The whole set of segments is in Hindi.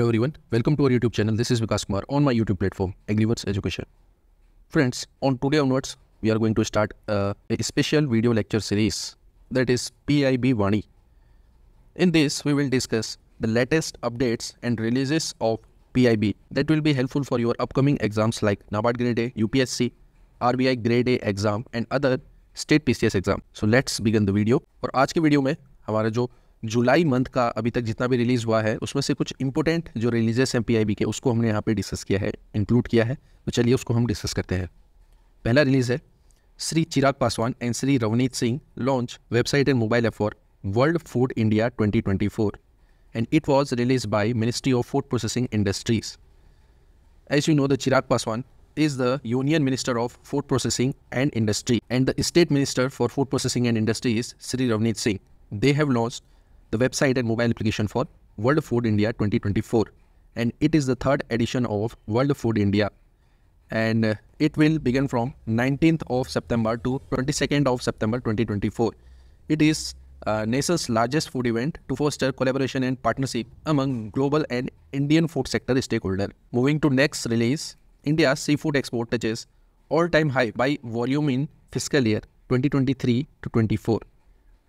Hello everyone, welcome to our YouTube channel. This is Vikas Kumar on my YouTube platform, AgriWords Education. Friends, on today onwards, we are going to start uh, a special video lecture series that is PIB Vani. In this, we will discuss the latest updates and releases of PIB that will be helpful for your upcoming exams like NABARD Grade A, UPSC, RBI Grade A exam and other state PCS exam. So let's begin the video. For आज video, वीडियो जुलाई मंथ का अभी तक जितना भी रिलीज हुआ है उसमें से कुछ इंपोर्टेंट जो रिलीजेस हैं पी के उसको हमने यहाँ पे डिस्कस किया है इंक्लूड किया है तो चलिए उसको हम डिस्कस करते हैं पहला रिलीज है Shri Chirag Paswan and Shri Ravneet Singh launch website and mobile app for World Food India 2024 and it was release by ministry of Food Processing Industries as you know the Chirag Paswan is the Union minister of Food Processing and Industry and the State Minister for Food Processing and Industries Shri Ravneet Singh they have launch the website and mobile application for World Food India 2024. And it is the third edition of World Food India. And uh, it will begin from 19th of September to 22nd of September 2024. It is uh, NASA's largest food event to foster collaboration and partnership among global and Indian food sector stakeholders. Moving to next release, India's seafood export touches all-time high by volume in fiscal year 2023 to 24.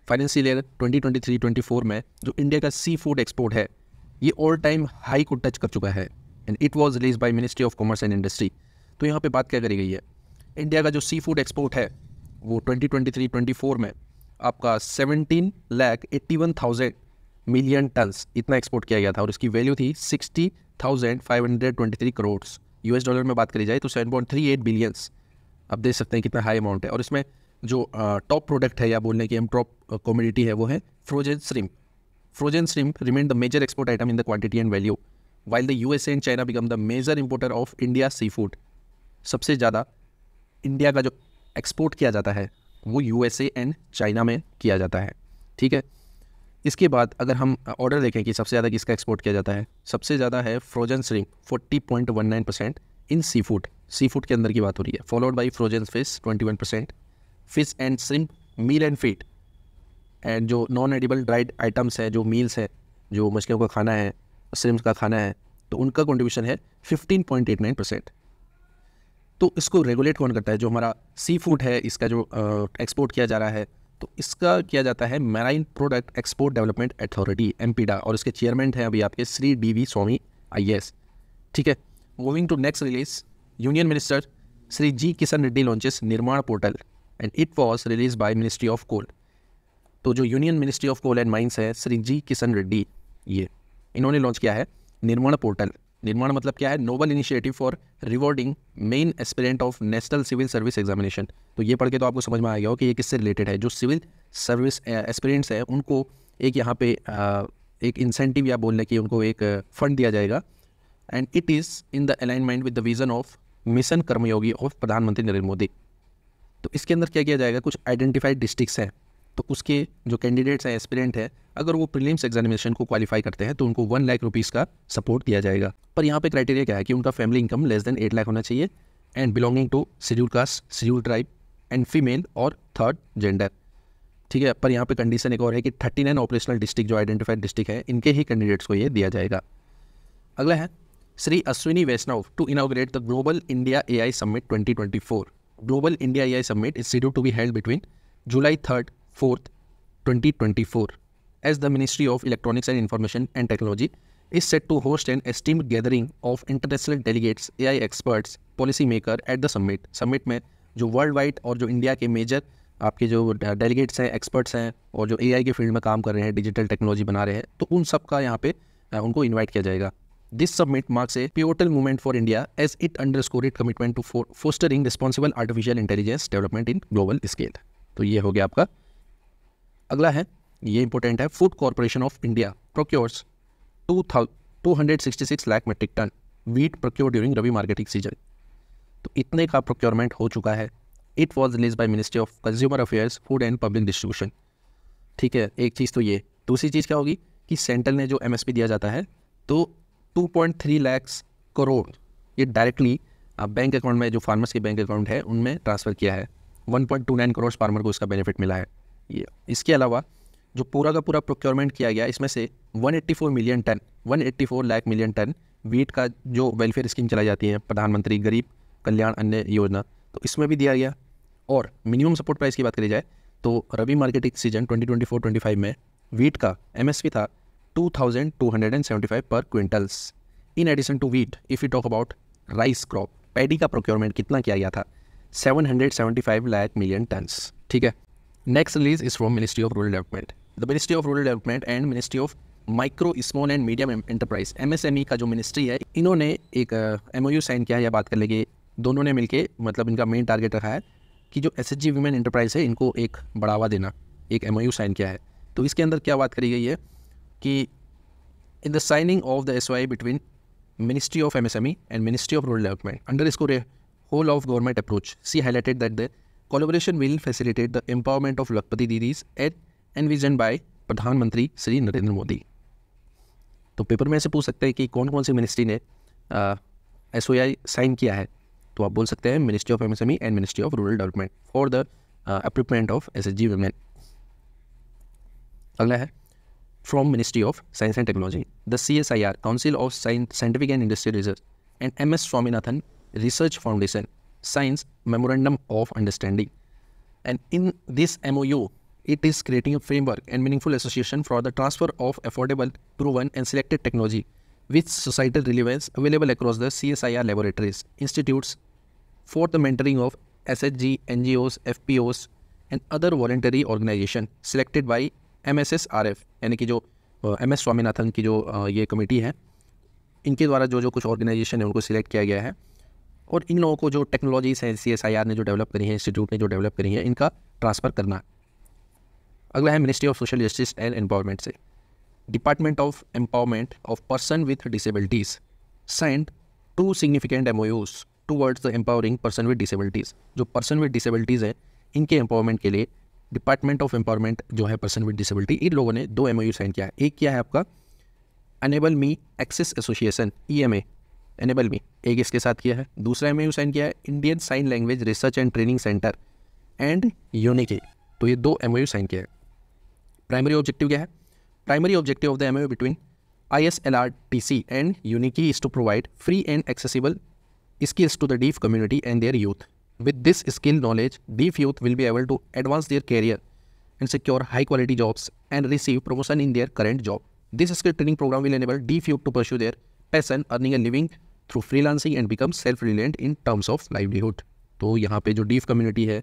Financial year 2023-24 में जो इंडिया का सी फूड एक्सपोर्ट है ये ऑल टाइम हाई को टच कर चुका है and it was release by ministry of commerce and Industry तो यहाँ पे बात क्या करी गई है इंडिया का जो सी फूड एक्सपोर्ट है वो 2023-24 में आपका 17 लाख थाउजेंड मिलियन टन्स इतना एक्सपोर्ट किया गया था और इसकी वैल्यू थी 60,523 करोड़ यूएस डॉलर में बात करी जाए तो 7.38 बिलियंस आप देख सकते हैं कितना हाई अमाउंट है और इसमें जो टॉप प्रोडक्ट है या बोलने की हम टॉप कॉमोडिटी है वो है frozen shrimp frozen shrimp remain the major export item in the quantity and value while the U S and China become the major importer of India sea food सबसे ज़्यादा इंडिया का जो एक्सपोर्ट किया जाता है वो यू ए एंड चाइना में किया जाता है ठीक है इसके बाद अगर हम ऑर्डर देखें कि सबसे ज़्यादा किसका एक्सपोर्ट किया जाता है सबसे ज़्यादा है frozen shrimp nine percent in sea food sea food के अंदर की बात हो रही है followed by frozen fish twenty one percent fish and shrimp meal and feed and जो नॉन एडिबल ड्राइड आइटम्स है जो मील्स है जो मछलियों का खाना है श्रिम्स का खाना है तो उनका कंट्रीब्यूशन है fifteen point eight nine percent तो इसको रेगुलेट कौन करता है जो हमारा सी फूड है इसका जो एक्सपोर्ट किया जा रहा है तो इसका किया जाता है marine product export development authority M और इसके चेयरमैन हैं अभी आपके Shri D V Swami I S ठीक है moving to next release Union Minister Shri G Kishan Reddy launches Nirman portal and it was release by ministry of Coal तो जो Union Ministry of Coal and Mines है श्री जी किशन रेड्डी ये इन्होंने लॉन्च किया है निर्माण पोर्टल निर्माण मतलब क्या है noble initiative for rewarding main aspirant of national civil service examination तो ये पढ़ के तो आपको समझ में आ गया हो कि ये किससे रिलेटेड है जो सिविल सर्विस एस्पिरेंट्स हैं उनको एक यहाँ पे आ, एक इंसेंटिव या बोलने की उनको एक फंड दिया जाएगा and it is in the alignment with the vision of mission Karmayogi of प्रधानमंत्री नरेंद्र मोदी तो इसके अंदर क्या किया जाएगा कुछ आइडेंटिफाइड डिस्ट्रिक्स हैं तो उसके जो कैंडिडेट्स हैं एस्पिरेंट हैं अगर वो प्रीलिम्स एग्जामिनेशन को क्वालिफाई करते हैं तो उनको वन लाख रुपीज़ का सपोर्ट दिया जाएगा पर यहाँ पे क्राइटेरिया क्या है कि उनका family income less than eight lakh होना चाहिए and belonging to schedule caste schedule tribe and female और थर्ड जेंडर ठीक है पर यहाँ पे कंडीशन एक और है कि थर्टी नाइन ऑपरेशनल डिस्ट्रिक्ट जो आइडेंटिफाइड डिस्ट्रिक्ट है इनके ही कैंडिडेट्स को ये दिया जाएगा अगला है Shri Ashwini Vaishnaw to inaugurate the Global India A I Summit twenty twenty four Global India A I Summit is said to be held between July third fourth twenty twenty four as the ministry of Electronics and Information and Technology is set to host and esteem gathering of international delegates A I experts policy maker at the summit summit में जो वर्ल्ड वाइड और जो इंडिया के मेजर आपके जो डेलीगेट्स हैं एक्सपर्ट्स हैं और जो ए आई के फील्ड में काम कर रहे हैं डिजिटल टेक्नोलॉजी बना रहे हैं तो उन सब का यहाँ पे उनको इन्वाइट किया जाएगा This summit marks a pivotal moment for India as it underscored its commitment to for fostering responsible artificial intelligence development in global scale. तो ये हो गया आपका अगला है ये इंपॉर्टेंट है Food Corporation of India procures two two hundred sixty six lakh metric ton wheat procure during rabi marketing season तो इतने का प्रोक्योरमेंट हो चुका है it was release by ministry of Consumer Affairs Food and Public Distribution ठीक है एक चीज़ तो ये दूसरी चीज़ क्या होगी कि सेंट्रल ने जो एम दिया जाता है तो two point three lakhs crore ये डायरेक्टली बैंक अकाउंट में जो फार्मर्स के बैंक अकाउंट है उनमें ट्रांसफ़र किया है one point two nine crore farmer को इसका बेनिफिट मिला है ये इसके अलावा जो पूरा का पूरा प्रोक्योरमेंट किया गया इसमें से 184 million ton 184 lakh million ton wheat का जो वेलफेयर स्कीम चलाई जाती है प्रधानमंत्री गरीब कल्याण अन्य योजना तो इसमें भी दिया गया और मिनिमम सपोर्ट प्राइस की बात करी जाए तो रबी मार्केटिंग सीजन 2024-25 में वीट का एमएसपी था 2275 per quintals in addition to wheat if you talk about rice crop paddy का प्रोक्योरमेंट कितना किया गया था 775 लाख मिलियन टन्स ठीक है next release is from ministry of rural development the ministry of rural development and ministry of micro small and medium enterprise MSME का जो मिनिस्ट्री है इन्होंने एक एम uh, साइन किया है या बात कर लेंगे दोनों ने मिलकर मतलब इनका मेन टारगेट रखा है कि जो S H G women enterprise है इनको एक बढ़ावा देना एक एम साइन किया है तो इसके अंदर क्या बात करी गई है कि in the signing of the S Y between ministry of M S M E and ministry of rural development under इसको whole of government approach see highlighted that the collaboration will facilitate the empowerment of lakhpati didis at an vision by Pradhanmantri Shri Narendra Modi तो पेपर में ऐसे पूछ सकते हैं कि कौन कौन सी मिनिस्ट्री ने एस ओ आई साइन किया है तो आप बोल सकते हैं ministry of M S M E and ministry of rural development for the empowerment of S H G women अगला है from Ministry of Science and Technology, the CSIR, Council of Science, Scientific and Industrial Research, and MS Swaminathan Research Foundation, Science Memorandum of Understanding. And in this MOU, it is creating a framework and meaningful association for the transfer of affordable, proven, and selected technology with societal relevance available across the CSIR laboratories, institutes, for the mentoring of SHG, NGOs, FPOs, and other voluntary organizations selected by M S S R F यानी कि जो एम एस स्वामीनाथन की जो ये कमेटी है इनके द्वारा जो जो कुछ ऑर्गेनाइजेशन है उनको सिलेक्ट किया गया है और इन लोगों को जो टेक्नोलॉजीज़ हैं सी एस आई आर ने जो डेवलप करी है इंस्टीट्यूट ने जो डेवलप करी है इनका ट्रांसफ़र करना अगला है ministry of social justice and empowerment से department of empowerment of person with disabilities send to significant M O use words the empowering person with disabilities जो पर्सन विद डिसेबिलिटीज़ हैं इनके एम्पावरमेंट के लिए डिपार्टमेंट ऑफ एम्पावरमेंट जो है पर्सन विद डिसेबिलिटी इन लोगों ने दो एम साइन किया है एक किया है आपका enable me access association E M enable me एक इसके साथ किया है दूसरा एम साइन किया है Indian sign language research and training centre and unique तो ये दो एम साइन किया है प्राइमरी ऑब्जेक्टिव क्या है primary objective of the M between I S L R T C and unique is to provide free and accessible skills to the deaf community and their youth With this skill knowledge, deaf youth will be able to advance their career and secure high quality jobs and receive promotion in their current job. This skill training program will enable deaf youth to pursue their passion, earning a living through freelancing and become self reliant in terms of livelihood. तो यहाँ पे जो डीफ कम्युनिटी है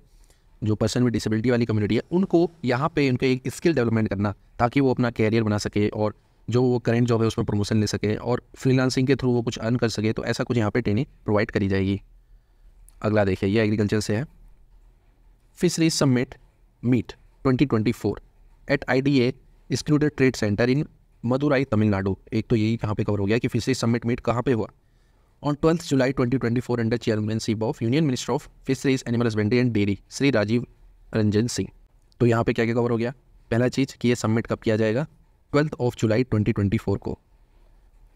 जो पर्सन विद डिसेबिलिटी वाली कम्युनिटी है उनको यहाँ पे उनके एक स्किल डेवलपमेंट करना ताकि वो अपना कैरियर बना सके और जो वो करेंट जॉब है उसमें प्रमोशन ले सके और फ्रीलांसिंग के थ्रू वो कुछ अर्न कर सके तो ऐसा कुछ यहाँ पे ट्रेनिंग प्रोवाइड करी जाएगी अगला देखिए ये एग्रीकल्चर से है fisheries summit meet 2024 at IDA excluded trade centre in Madurai Tamil Nadu एक तो यही कहाँ पे कवर हो गया कि फिशरीज सबमिट मीट कहाँ पे हुआ on twelfth July 2024 under chairmanship of union minister of fisheries animal husbandry and dairy Shri Rajiv Ranjan Singh तो यहाँ पे क्या क्या कवर हो गया पहला चीज़ कि ये सबमिट कब किया जाएगा ट्वेल्थ ऑफ जुलाई 2024 को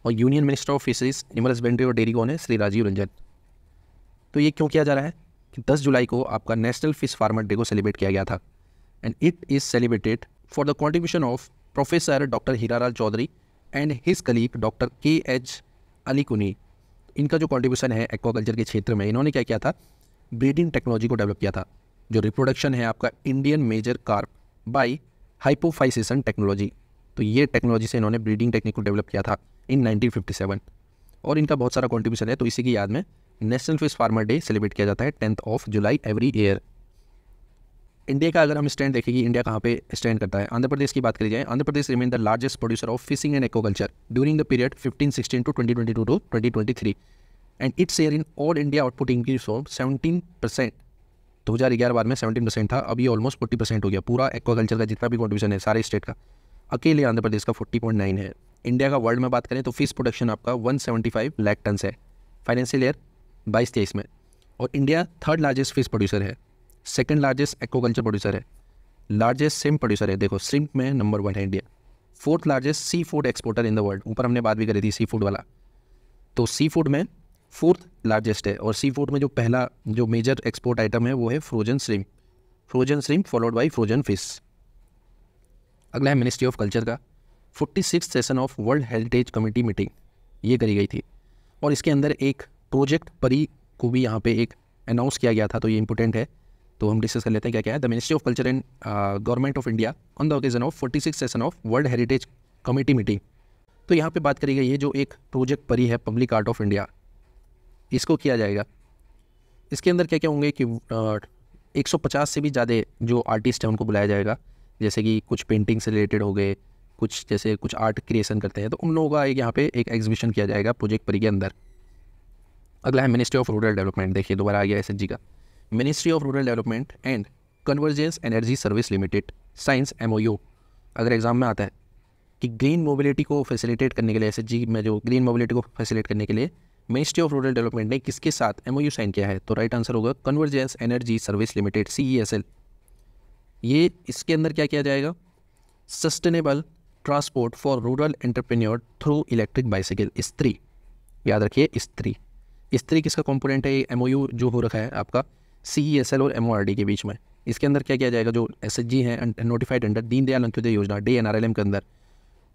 और union minister of fisheries animal husbandry और डेयरी कौन है श्री राजीव रंजन तो ये क्यों किया जा रहा है कि 10 जुलाई को आपका नेशनल फिश फार्मर डे को सेलिब्रेट किया गया था and it is celebrated for the contribution of professor doctor Hira Chaudhary and his colleague doctor K H Ali Kunhi इनका जो कॉन्ट्रीब्यूशन है एक्वाकल्चर के क्षेत्र में इन्होंने क्या किया था ब्रीडिंग टेक्नोलॉजी को डेवलप किया था जो रिप्रोडक्शन है आपका Indian major carp by hypophysation technology तो ये टेक्नोलॉजी से इन्होंने ब्रीडिंग टेक्निक को डेवलप किया था इन 1957 और इनका बहुत सारा कॉन्ट्रीब्यूशन है तो इसी की याद में national fish farmer day celebrate किया जाता है tenth of July every year India का अगर हम स्टैंड देखेंगे कि इंडिया कहाँ पे स्टैंड करता है आंध्र प्रदेश की बात करी जाए Andhra Pradesh remain the largest producer of fishing and aquaculture during the period sixteen to 2022 to 2023 and its share in all India output increase of 17 percent दो हज़ार ग्यारह बार में सेवेंटीन परसेंट था अभी ऑलमोस्ट फोर्टी परसेंट हो गया पूरा एक्वाकल्चर का जितना भी कॉन्ट्रीब्यूशन है सारे स्टेट का अकेले आंध्र प्रदेश का नाइन है इंडिया का वर्ल्ड में बात करें तो फिश प्रोडक्शन आपका फाइव लैक टन है फाइनेंशियल ईयर बाईस तेईस में और India third largest fish producer है सेकेंड लार्जेस्ट एक्वाकल्चर प्रोड्यूसर है लार्जेस्ट सिम प्रोड्यूसर है देखो सिम में नंबर वन है India fourth largest seafood exporter in the world ऊपर हमने बात भी करी थी सी फूड वाला तो सी फूड में फोर्थ लार्जेस्ट है और सी फूड में जो पहला जो मेजर एक्सपोर्ट आइटम है वो है frozen shrimp frozen shrimp followed by frozen fish अगला है मिनिस्ट्री ऑफ कल्चर का forty six session of world heritage committee meeting ये करी गई थी और इसके अंदर एक प्रोजेक्ट परी को भी यहाँ पे एक अनाउंस किया गया था तो ये इंपॉर्टेंट है तो हम डिस्कस कर लेते हैं क्या क्या है the ministry of culture and government of India on the occasion of forty six session of world heritage committee meeting तो यहाँ पे बात करी गई है जो एक प्रोजेक्ट परी है पब्लिक आर्ट ऑफ इंडिया इसको किया जाएगा इसके अंदर क्या क्या होंगे कि uh, एक सौ पचास से भी ज़्यादा जो आर्टिस्ट हैं उनको बुलाया जाएगा जैसे कि कुछ पेंटिंग से रिलेटेड हो गए कुछ जैसे कुछ आर्ट क्रिएशन करते हैं तो उन लोगों का एक यहाँ पे एक एग्जीबिशन किया जाएगा प्रोजेक्ट परी के अंदर अगला है मिनिस्ट्री ऑफ रूरल डेवलपमेंट देखिए दोबारा आ गया एस का ministry of rural development and convergence energy service limited signs M अगर एग्ज़ाम में आता है कि ग्रीन मोबिलिटी को फैसिलिटेट करने के लिए एस में जो ग्रीन मोबिलिटी को फैसिलिटेट करने के लिए मिनिस्ट्री ऑफ रूरल डेवलपमेंट ने किसके साथ एम साइन किया है तो राइट आंसर होगा convergence energy service limited C ये इसके अंदर क्या किया जाएगा sustainable transport for rural entrepreneur through electric bicycle Stree याद रखिए स्त्री इस तरीके इसका कॉम्पोनेंट है एम जो हो रखा है आपका सी एस एल और एम के बीच में इसके अंदर क्या किया जाएगा जो एस एच जी है notified under Deendayal Antyodaya Yojana D N R L M के अंदर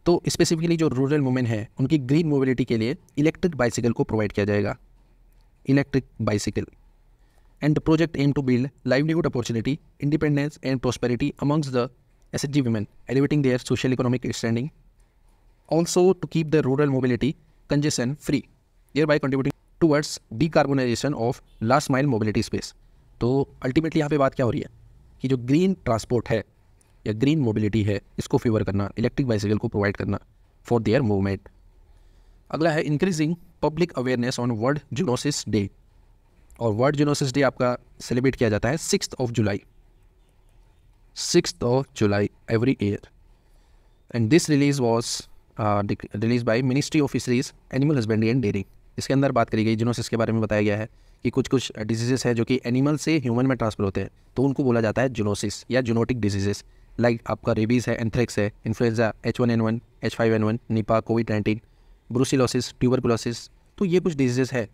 तो स्पेसिफिकली जो रूरल वुमेन है उनकी ग्रीन मोबिलिटी के लिए इलेक्ट्रिक बाइसिकल को प्रोवाइड किया जाएगा electric bicycle and the project aim to build livelihood opportunity independence and prosperity amongst the S H G women elevating their social economic standing also to keep the rural mobility congestion free thereby contributing towards decarbonisation of last mile mobility space तो अल्टीमेटली यहाँ पे बात क्या हो रही है कि जो ग्रीन ट्रांसपोर्ट है या ग्रीन मोबिलिटी है इसको फेवर करना इलेक्ट्रिक बाइसिकल को प्रोवाइड करना फॉर देयर मूवमेंट अगला है increasing public awareness on world zoonosis day और वर्ल्ड जूनोसिस डे आपका सेलिब्रेट किया जाता है six of July six of July every year and this release was release by ministry of fisheries animal husbandry and dairying इसके अंदर बात करी गई जिनोसिस के बारे में बताया गया है कि कुछ कुछ डिजीजेस हैं जो कि एनिमल से ह्यूमन में ट्रांसफर होते हैं तो उनको बोला जाता है जूनोसिस या जूनोटिक डिजीजेस लाइक आपका रेबीज़ है एंथ्रेक्स है influenza H one N one H five N one Nipah COVID nineteen brucellosis tuberculosis तो ये कुछ डिजीज़ है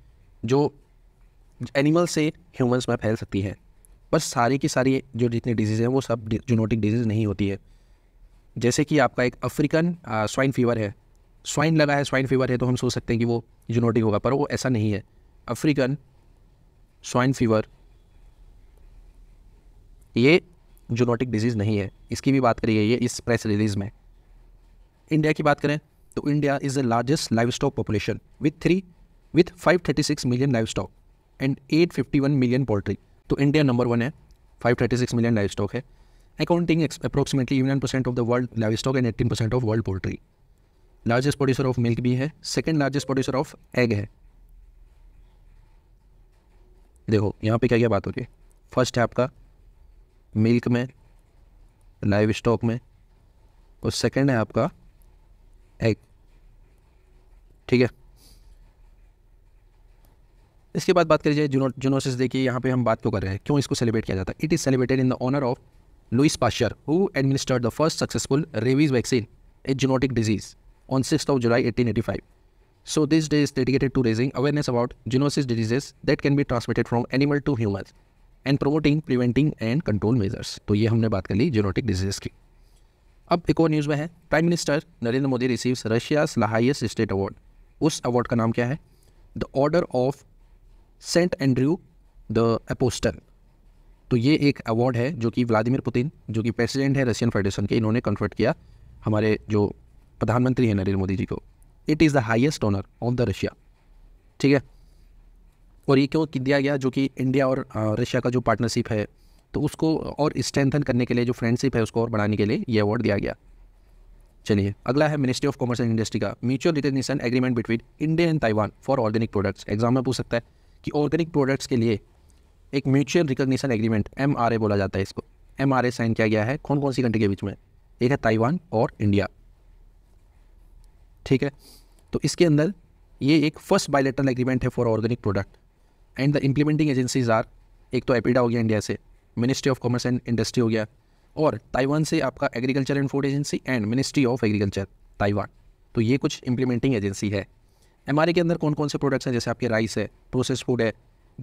जो एनिमल से ह्यूमन्स में फैल सकती है पर सारी की सारी जो जितनी डिजीज़ हैं वो सब जूनोटिक डिजीज़ नहीं होती है जैसे कि आपका एक अफ्रीकन स्वाइन फीवर है स्वाइन लगा है स्वाइन फीवर है तो हम सोच सकते हैं कि वो जूनोटिक होगा पर वो ऐसा नहीं है अफ्रीकन स्वाइन फीवर ये जूनोटिक डिजीज़ नहीं है इसकी भी बात करी ये इस प्रेस रिलीज़ में इंडिया की बात करें तो India is the largest livestock population with three with five thirty six million livestock and eight fifty one million poultry तो इंडिया नंबर वन है five thirty six million livestock है accounting approximately eleven percent of the world livestock and eighteen percent of world poultry largest producer of milk भी है second largest producer of egg है देखो यहाँ पे क्या क्या बात हो रही है फर्स्ट है आपका मिल्क में लाइव स्टॉक में और सेकेंड है आपका एग ठीक है इसके बाद बात करी जाए जुनो जुनोसिस देखिए यहाँ पे हम बात क्यों कर रहे हैं क्यों इसको सेलिब्रेट किया जाता है it is celebrated in the honour of Louis Pasteur who administered the first successful rabies vaccine a zoonotic disease on 6th of July 1885. So this day is dedicated to raising awareness about zoonosis diseases that can be transmitted from animal to humans and promoting preventing and control measures तो ये हमने बात कर ली जीनोटिक डिजीज की अब एक और न्यूज़ में है prime minister Narendra Modi receives Russia's highest state award उस अवार्ड का नाम क्या है the order of saint Andrew the apostle तो ये एक अवार्ड है जो कि व्लादिमिर पुतिन जो कि प्रेसिडेंट है रशियन फेडरेशन के इन्होंने कन्वर्ट किया हमारे जो प्रधानमंत्री है नरेंद्र मोदी जी को it is the highest honour of the Russia ठीक है और ये क्यों दिया गया जो कि इंडिया और रशिया का जो पार्टनरशिप है तो उसको और स्ट्रेंथन करने के लिए जो फ्रेंडशिप है उसको और बढ़ाने के लिए ये अवार्ड दिया गया चलिए अगला है ministry of commerce and industry का mutual recognition agreement between India and Taiwan for organic products exam में पूछ सकता है कि ऑर्गेनिक प्रोडक्ट्स के लिए एक म्यूचुअल रिकग्निशन एग्रीमेंट एम बोला जाता है इसको एम साइन किया गया है कौन कौन सी कंट्री के बीच में एक है ताइवान और इंडिया ठीक है तो इसके अंदर ये एक फर्स्ट बायलेटरल एग्रीमेंट है for organic product and the implementing agencies are एक तो एपीडा हो गया इंडिया से ministry of commerce and industry हो गया और ताइवान से आपका agriculture and food agency and ministry of agriculture Taiwan तो ये कुछ इम्प्लीमेंटिंग एजेंसी है एम के अंदर कौन कौन से प्रोडक्ट्स हैं जैसे आपके राइस है प्रोसेस फूड है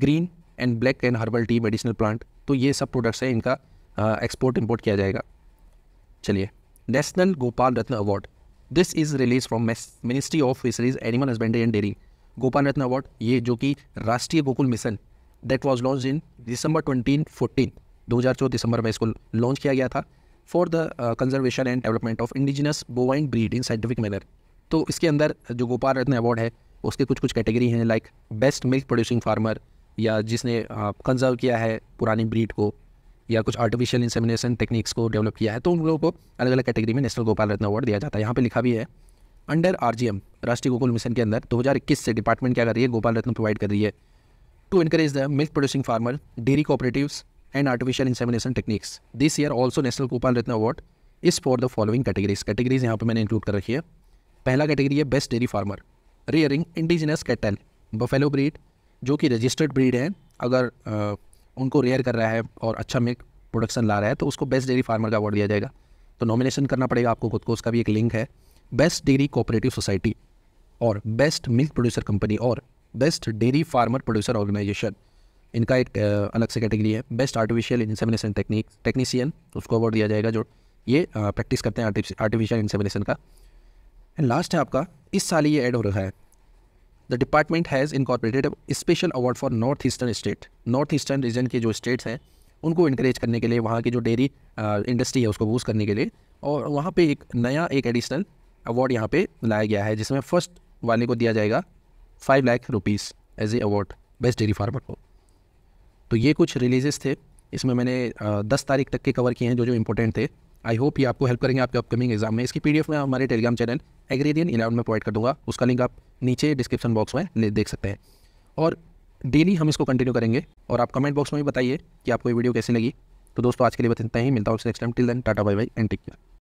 green and black and herbal tea medicinal plant तो ये सब प्रोडक्ट्स हैं इनका एक्सपोर्ट इम्पोर्ट किया जाएगा चलिए national Gopal Ratna award this is release from ministry of fisheries animal husbandry and dairy Gopal Ratna award ये जो कि Rashtriya Gokul mission that was launch in December twenty fourteen दो हज़ार चौदह दिसंबर में इसको लॉन्च किया गया था for the conservation and development of indigenous bovine breed in scientific manner तो इसके अंदर जो गोपाल रत्न अवार्ड है उसके कुछ कुछ कैटेगरी हैं like best milk producing farmer या जिसने कंजर्व uh, किया है पुरानी ब्रीड को या कुछ आर्टिफिशियल इंसेमिनेशन टेक्निक्स को डेवलप किया है तो उन लोगों को अलग अलग कैटेगरी में नेशनल गोपाल रत्न अवार्ड दिया जाता है यहाँ पे लिखा भी है अंडर एम राष्ट्रीय गोकुल मिशन के अंदर इक्कीस से डिपार्टमेंट क्या कर रही है गोपाल रत्न प्रोवाइड कर रही है to encourage the milk producing farmer dairy cooperative and artificial insemination techniques this year also national Gopal Ratna award is for the following categories categories यहाँ पर मैंने इंक्लूड कर रखी है पहला कैटेगरी है best dairy farmer rearing indigenous cattle buffalo breed जो कि रजिस्टर्ड ब्रीड है अगर उनको रेयर कर रहा है और अच्छा मिल्क प्रोडक्शन ला रहा है तो उसको बेस्ट डेयरी फार्मर का अवार्ड दिया जाएगा तो नॉमिनेशन करना पड़ेगा आपको खुद को उसका भी एक लिंक है बेस्ट डेयरी कोऑपरेटिव सोसाइटी और बेस्ट मिल्क प्रोड्यूसर कंपनी और best dairy farmer producer organisation इनका एक अलग से कैटेगरी है best artificial insemination technique technician उसको अवार्ड दिया जाएगा जो ये प्रैक्टिस करते हैं आर्टिफिशियल इंसेमिनेशन का एंड लास्ट है आपका इस साल ये ऐड हो रहा है the department has incorporated special award for north eastern state north eastern region के जो स्टेट्स हैं उनको इंकरेज करने के लिए वहाँ की जो डेयरी इंडस्ट्री है उसको बूस्ट करने के लिए और वहाँ पे एक नया एक एडिशनल अवार्ड यहाँ पे लाया गया है जिसमें फर्स्ट वाले को दिया जाएगा five lakh rupees as a award best dairy farmer को तो ये कुछ रिलीजेस थे इसमें मैंने दस तारीख तक के कवर किए हैं जो जो इंपॉर्टेंट थे आई होप ये आपको हेल्प करेंगे आपके अपकमिंग एग्जाम में इसकी पीडीएफ में हमारे टेलीग्राम चैनल एग्रेरियन इलेवन में प्रोवाइड कर दूंगा उसका लिंक आप नीचे डिस्क्रिप्शन बॉक्स में देख सकते हैं और डेली हम इसको कंटिन्यू करेंगे और आप कमेंट बॉक्स में भी बताइए कि आपको ये वीडियो कैसी लगी तो दोस्तों आज के लिए बताते ही मिलता हूँ next time till then tata bye bye and take care